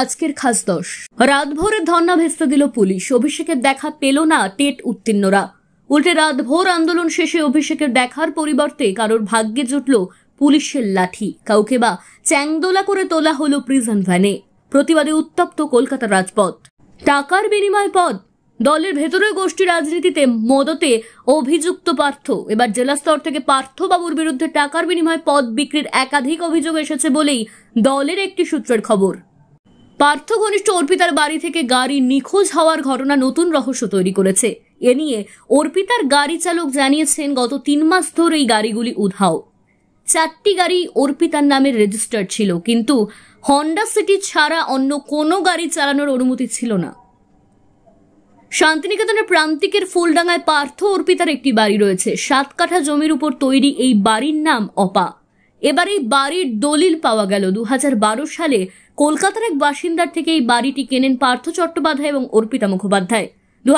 আজকের খাস দশ রাতভোরে ধর্না ভেস্তে দিল পুলিশ অভিষেকের দেখা পেল না টেট উত্তীর্ণরা উল্টে রাতভোর আন্দোলন শেষে অভিষেকের দেখার পরিবর্তে কারোর ভাগ্যে জুটল পুলিশের লাঠি কাউকে বা চ্যাংদোলা করে তোলা হলো প্রিজন ভ্যানে প্রতিবাদে উত্তপ্ত কলকাতা রাজপথ টাকার বিনিময় পদ দলের ভেতরের গোষ্ঠী রাজনীতিতে মদতে অভিযুক্ত পার্থ এবার জেলা স্তর থেকে পার্থবাবুর বিরুদ্ধে টাকার বিনিময়ে পদ বিক্রির একাধিক অভিযোগ এসেছে বলেই দলের একটি সূত্রের খবর পার্থ ঘনিষ্ঠ অর্পিতার বাড়ি থেকে গাড়ি নিখোঁজ হওয়ার ঘটনা নতুন রহস্য তৈরি করেছে এ নিয়ে অর্পিতার গাড়ি চালক জানিয়েছেন গত তিন মাস ধরে এই গাড়িগুলি উধাও চারটি গাড়ি অর্পিতার নামে রেজিস্টার ছিল কিন্তু হন্ডা সিটি ছাড়া অন্য কোনো গাড়ি চালানোর অনুমতি ছিল না শান্তিনিকেতনের প্রান্তিকের ফুলডাঙ্গায় পার্থ অর্পিতার একটি বাড়ি রয়েছে সাত কাঠা জমির উপর তৈরি এই বাড়ির নাম অপা এবার এই বাড়ির দলিল পাওয়া গেল দু সালে কলকাতার এক বাসিন্দার থেকে এই বাড়িটি কেনেন পার্থ চট্টোপাধ্যায় এবং অর্পিতা মুখোপাধ্যায় দু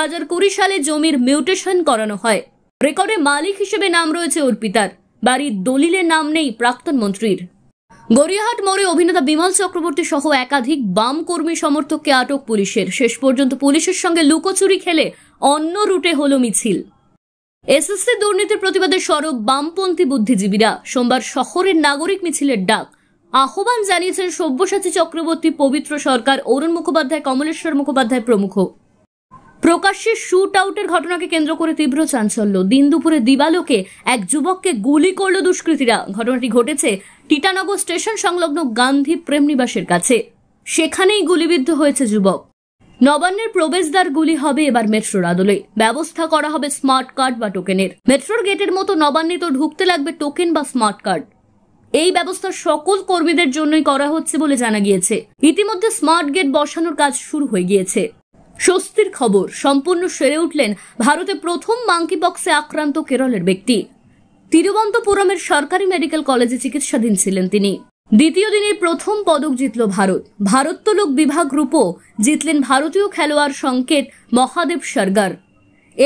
সালে জমির মিউটেশন করানো হয় রেকর্ডে মালিক হিসেবে নাম রয়েছে অর্পিতার বাড়ির দলিলে নাম নেই প্রাক্তন মন্ত্রীর গড়িয়াহাট মোড়ে অভিনেতা বিমল চক্রবর্তী সহ একাধিক বাম কর্মী সমর্থককে আটক পুলিশের শেষ পর্যন্ত পুলিশের সঙ্গে লুকোচুরি খেলে অন্য রুটে হলো মিছিল এসএসসি দুর্নীতির প্রতিবাদে সরব বামপন্থী বুদ্ধিজীবীরা সোমবার শহরের নাগরিক মিছিলের ডাক আহ্বান জানিয়েছেন সব্যসাচী চক্রবর্তী পবিত্র সরকার অরুণ মুখোপাধ্যায় কমলেশ্বর মুখোপাধ্যায় প্রমুখ প্রকাশ্যে শুট আউটের ঘটনাকে কেন্দ্র করে তীব্র চাঞ্চল্য দিন দুপুরে দিবালোকে এক যুবককে গুলি করল দুষ্কৃতীরা ঘটনাটি ঘটেছে টিটানগর স্টেশন সংলগ্ন গান্ধী প্রেমনিবাসের কাছে সেখানেই গুলিবিদ্ধ হয়েছে যুবক নবান্নের প্রবেশদ্বারগুলি হবে এবার মেট্রোর আদলে ব্যবস্থা করা হবে স্মার্ট কার্ড বা টোকেনের মেট্রোর গেটের মতো নবান্নে তো ঢুকতে লাগবে টোকেন বা স্মার্ট কার্ড এই ব্যবস্থা সকল কর্মীদের জন্যই করা হচ্ছে বলে জানা গিয়েছে ইতিমধ্যে স্মার্ট গেট বসানোর কাজ শুরু হয়ে গিয়েছে স্বস্তির খবর সম্পূর্ণ সেরে উঠলেন ভারতে প্রথম মাঙ্কি বক্সে আক্রান্ত কেরলের ব্যক্তি তিরুবন্তপুরমের সরকারি মেডিকেল কলেজে চিকিৎসাধীন ছিলেন তিনি দ্বিতীয় দিনের প্রথম পদক জিতল ভারত ভারোত্তোলক বিভাগ রূপ জিতলেন ভারতীয় খেলোয়াড় সংকেত মহাদেব সরগার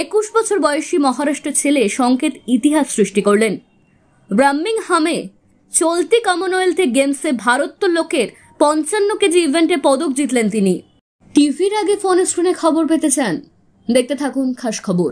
একুশ বছর বয়সী মহারাষ্ট্রের ছেলে সংকেত ইতিহাস সৃষ্টি করলেন ব্রাহ্মিংহামে চলতি কমনওয়েলথ গেমসে ভারোত্তোলকের পঞ্চান্ন কেজি ইভেন্টে পদক জিতলেন তিনি টিভির আগে ফোন স্ক্রিনে খবর পেতে চান দেখতে থাকুন খাস খবর